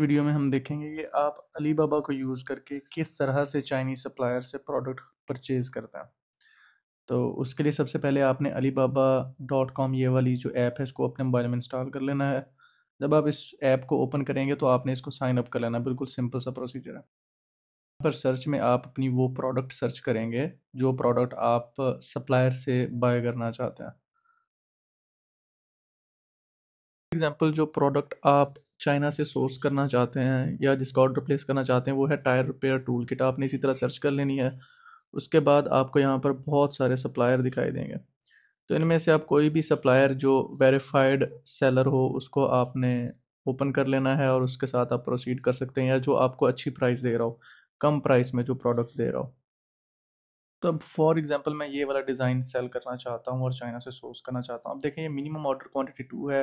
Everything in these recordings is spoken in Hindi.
वीडियो में हम देखेंगे कि आप अलीबाबा को यूज़ करके किस तरह से चाइनीज़ सप्लायर से प्रोडक्ट परचेज़ करते हैं तो उसके लिए सबसे पहले आपने बाबा डॉट कॉम ये वाली जो ऐप है इसको अपने मोबाइल में इंस्टॉल कर लेना है जब आप इस ऐप को ओपन करेंगे तो आपने इसको साइन अप कर लेना बिल्कुल सिंपल सा प्रोसीजर है पर सर्च में आप अपनी वो प्रोडक्ट सर्च करेंगे जो प्रोडक्ट आप सप्लायर से बाय करना चाहते हैं एग्जाम्पल जो प्रोडक्ट आप चाइना से सोर्स करना चाहते हैं या जिसका ऑर्डर प्लेस करना चाहते हैं वो है टायर रिपेयर टूल किट आपने इसी तरह सर्च कर लेनी है उसके बाद आपको यहाँ पर बहुत सारे सप्लायर दिखाई देंगे तो इनमें से आप कोई भी सप्लायर जो वेरीफाइड सेलर हो उसको आपने ओपन कर लेना है और उसके साथ आप प्रोसीड कर सकते हैं या जो आपको अच्छी प्राइस दे रहा हो कम प्राइस में जो प्रोडक्ट दे रहा हो तब फॉर एग्जांपल मैं ये वाला डिज़ाइन सेल करना चाहता हूँ और चाइना से सोर्स करना चाहता हूँ अब देखें ये मिनिमम ऑर्डर क्वांटिटी टू है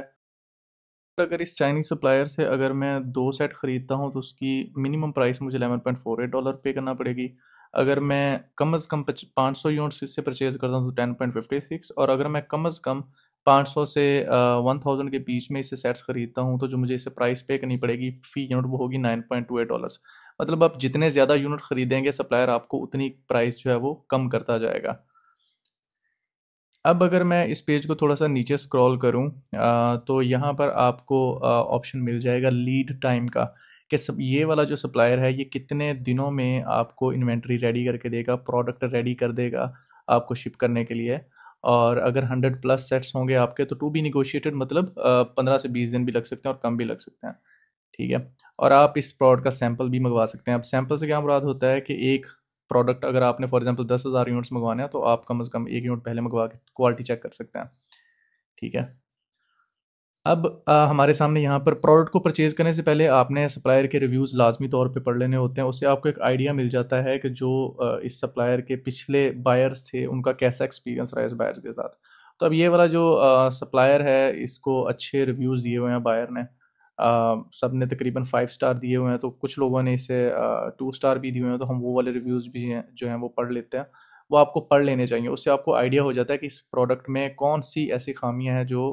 अगर इस चाइनीज सप्लायर से अगर मैं दो सेट ख़रीदता हूँ तो उसकी मिनिमम प्राइस मुझे eleven point four eight dollar पे करना पड़ेगी अगर मैं कम अज़ कम पाँच सौ यूनिट्स इससे परचेज़ करता हूँ तो टेन पॉइंट फिफ्टी सिक्स और अगर मैं कम अज़ कम पाँच सौ से वन थाउजेंड के बीच में इससे सेट्स ख़रीदता हूँ तो जो मुझे इसे प्राइस पे करनी पड़ेगी फ़ी यूनिट वो होगी nine point two eight dollars मतलब आप जितने ज़्यादा यूनिट ख़रीदेंगे सप्लायर आपको उतनी प्राइस जो है वो कम करता जाएगा अब अगर मैं इस पेज को थोड़ा सा नीचे स्क्रॉल करूं आ, तो यहाँ पर आपको ऑप्शन मिल जाएगा लीड टाइम का कि सब ये वाला जो सप्लायर है ये कितने दिनों में आपको इन्वेंट्री रेडी करके देगा प्रोडक्ट रेडी कर देगा आपको शिप करने के लिए और अगर हंड्रेड प्लस सेट्स होंगे आपके तो टू बी निगोशिएटेड मतलब पंद्रह से बीस दिन भी लग सकते हैं और कम भी लग सकते हैं ठीक है और आप इस प्रोडक्ट का सैंपल भी मंगवा सकते हैं अब सैंपल से क्या मुराद होता है कि एक प्रोडक्ट अगर आपने फॉर एग्जांपल दस हज़ार यूनिट्स मंगवाने हैं तो आप कम से कम एक यूनिट पहले मंगवा के क्वालिटी चेक कर सकते हैं ठीक है अब आ, हमारे सामने यहाँ पर प्रोडक्ट को परचेज़ करने से पहले आपने सप्लायर के रिव्यूज़ लाजमी तौर पे पढ़ लेने होते हैं उससे आपको एक आइडिया मिल जाता है कि जो आ, इस सप्लायर के पिछले बायर्स थे उनका कैसा एक्सपीरियंस रहा है इस बायर्स के साथ तो अब ये वाला जो आ, सप्लायर है इसको अच्छे रिव्यूज़ दिए हुए हैं बायर ने सब ने तकरीबन फाइव स्टार दिए हुए हैं तो कुछ लोगों ने इसे टू स्टार भी दिए हुए हैं तो हम वो वाले रिव्यूज़ भी हैं जो हैं वो पढ़ लेते हैं वो आपको पढ़ लेने चाहिए उससे आपको आइडिया हो जाता है कि इस प्रोडक्ट में कौन सी ऐसी खामियां हैं जो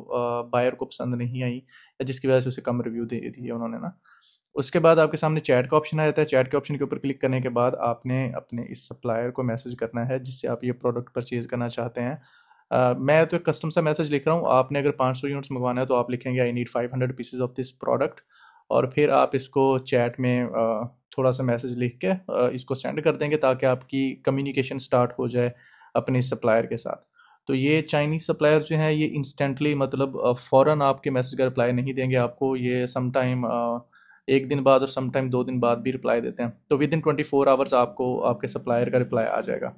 बायर को पसंद नहीं आई या जिसकी वजह से उसे कम रिव्यू दे दिए उन्होंने ना उसके बाद आपके सामने चैट का ऑप्शन आ जाता है चैट के ऑप्शन के ऊपर क्लिक करने के बाद आपने अपने इस सप्लायर को मैसेज करना है जिससे आप ये प्रोडक्ट परचेज करना चाहते हैं मैं तो एक कस्टम सा मैसेज लिख रहा हूँ आपने अगर 500 यूनिट्स मंगवाना है तो आप लिखेंगे I need 500 pieces of this product और फिर आप इसको चैट में थोड़ा सा मैसेज लिख के इसको सेंड कर देंगे ताकि आपकी कम्युनिकेशन स्टार्ट हो जाए अपने सप्लायर के साथ तो ये चाइनीज़ सप्लायर जो हैं ये इंस्टेंटली मतलब फ़ौरन आपके मैसेज का रिप्लाई नहीं देंगे आपको ये समटाइम एक दिन बाद और समटाइम दो दिन बाद भी रिप्लाई देते हैं तो within twenty four hours आपको आपके सप्लायर का रिप्लाई आ जाएगा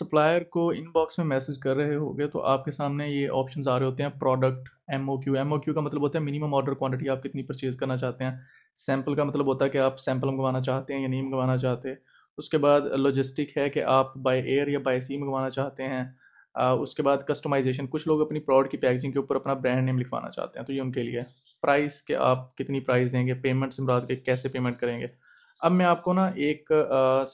सप्लायर को इनबॉक्स में मैसेज कर रहे हो तो आपके सामने ये ऑप्शंस आ रहे होते हैं product M O Q M O Q का मतलब होता है मिनिमम ऑर्डर क्वांटिटी आप कितनी परचेज करना चाहते हैं सैम्पल का मतलब होता है कि आप सैम्पल मंगवाना चाहते हैं या नहीं मंगवाना चाहते हैं उसके बाद लॉजिस्टिक है कि आप बाय एयर या बाय सी मंगवाना चाहते हैं आ, उसके बाद कस्टमाइजेशन कुछ लोग अपनी प्रोडक्ट की पैकेजिंग के ऊपर अपना ब्रांड नेम लिखवाना चाहते हैं तो ये उनके लिए प्राइस के आप कितनी प्राइस देंगे पेमेंट से मुराद के कैसे पेमेंट करेंगे अब मैं आपको ना एक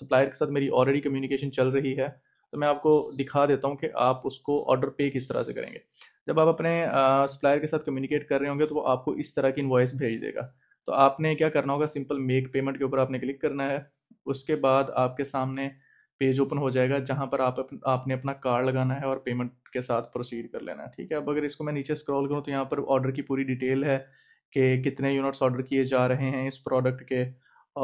सप्लायर के साथ मेरी ऑलरेडी कम्युनिकेशन चल रही है तो मैं आपको दिखा देता हूँ कि आप उसको ऑर्डर पे किस तरह से करेंगे जब आप अपने सप्लायर के साथ कम्युनिकेट कर रहे होंगे तो वो आपको इस तरह की इन्वॉइस भेज देगा तो आपने क्या करना होगा सिंपल मेक पेमेंट के ऊपर आपने क्लिक करना है उसके बाद आपके सामने पेज ओपन हो जाएगा जहाँ पर आप अपन, आपने अपना कार्ड लगाना है और पेमेंट के साथ प्रोसीड कर लेना है ठीक है अब अगर इसको मैं नीचे स्क्रॉल करूँ तो यहाँ पर ऑर्डर की पूरी डिटेल है कि कितने यूनिट्स ऑर्डर किए जा रहे हैं इस प्रोडक्ट के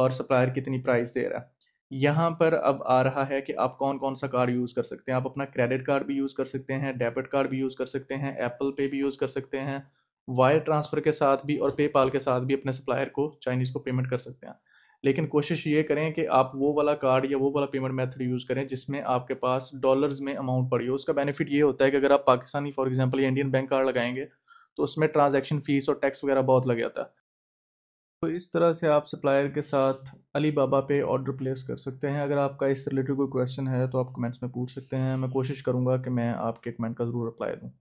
और सप्लायर कितनी प्राइस दे रहा है यहाँ पर अब आ रहा है कि आप कौन कौन सा कार्ड यूज़ कर सकते हैं आप अपना क्रेडिट कार्ड भी यूज़ कर सकते हैं डेबिट कार्ड भी यूज़ कर सकते हैं एप्पल पे भी यूज़ कर सकते हैं वायर ट्रांसफ़र के साथ भी और पेपाल के साथ भी अपने सप्लायर को चाइनीज़ को पेमेंट कर सकते हैं लेकिन कोशिश ये करें कि आप वो वाला कार्ड या वो वाला पेमेंट मेथड यूज़ करें जिसमें आपके पास डॉलर्स में अमाउंट पड़ी हो उसका बेनिफिट ये होता है कि अगर आप Pakistani for example Indian bank card लगाएंगे तो उसमें ट्रांजैक्शन फीस और टैक्स वगैरह बहुत लग जाता है तो इस तरह से आप सप्लायर के साथ अली बाबा पे ऑर्डर प्लेस कर सकते हैं अगर आपका इस रिलेटेड कोई क्वेश्चन है तो आप कमेंट्स में पूछ सकते हैं मैं कोशिश करूँगा कि मैं आपके कमेंट का ज़रूर रिप्लाई दूँ